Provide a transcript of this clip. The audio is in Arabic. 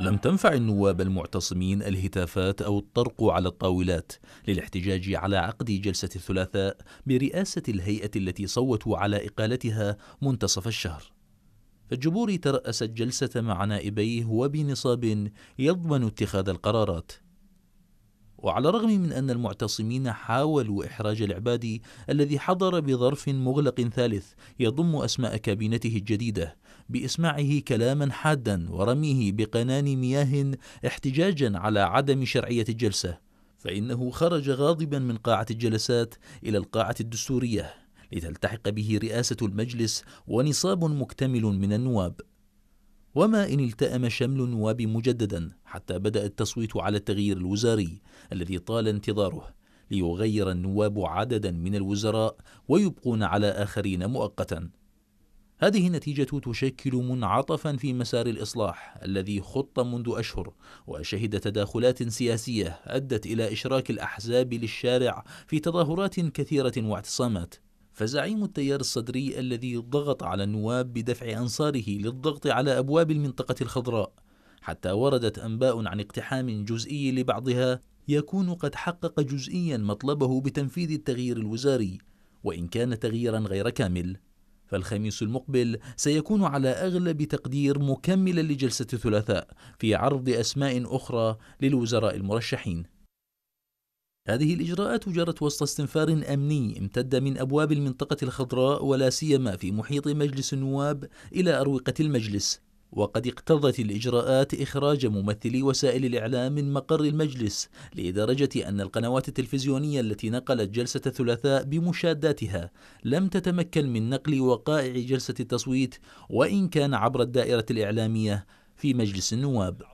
لم تنفع النواب المعتصمين الهتافات أو الطرق على الطاولات للاحتجاج على عقد جلسة الثلاثاء برئاسة الهيئة التي صوتوا على إقالتها منتصف الشهر فالجبوري ترأس الجلسة مع نائبيه وبنصاب يضمن اتخاذ القرارات وعلى الرغم من أن المعتصمين حاولوا إحراج العبادي الذي حضر بظرف مغلق ثالث يضم أسماء كابينته الجديدة بإسماعه كلاما حادا ورميه بقنان مياه احتجاجا على عدم شرعية الجلسة فإنه خرج غاضبا من قاعة الجلسات إلى القاعة الدستورية لتلتحق به رئاسة المجلس ونصاب مكتمل من النواب وما إن التأم شمل النواب مجددا حتى بدأ التصويت على التغيير الوزاري الذي طال انتظاره ليغير النواب عددا من الوزراء ويبقون على آخرين مؤقتا هذه النتيجة تشكل منعطفا في مسار الإصلاح الذي خط منذ أشهر وشهد تداخلات سياسية أدت إلى إشراك الأحزاب للشارع في تظاهرات كثيرة واعتصامات فزعيم التيار الصدري الذي ضغط على النواب بدفع أنصاره للضغط على أبواب المنطقة الخضراء حتى وردت أنباء عن اقتحام جزئي لبعضها يكون قد حقق جزئيا مطلبه بتنفيذ التغيير الوزاري وإن كان تغييرا غير كامل فالخميس المقبل سيكون على أغلب تقدير مكملا لجلسة الثلاثاء في عرض أسماء أخرى للوزراء المرشحين هذه الإجراءات جرت وسط استنفار أمني امتد من أبواب المنطقة الخضراء ولا سيما في محيط مجلس النواب إلى أروقة المجلس وقد اقتضت الإجراءات إخراج ممثلي وسائل الإعلام من مقر المجلس لدرجة أن القنوات التلفزيونية التي نقلت جلسة الثلاثاء بمشاداتها لم تتمكن من نقل وقائع جلسة التصويت وإن كان عبر الدائرة الإعلامية في مجلس النواب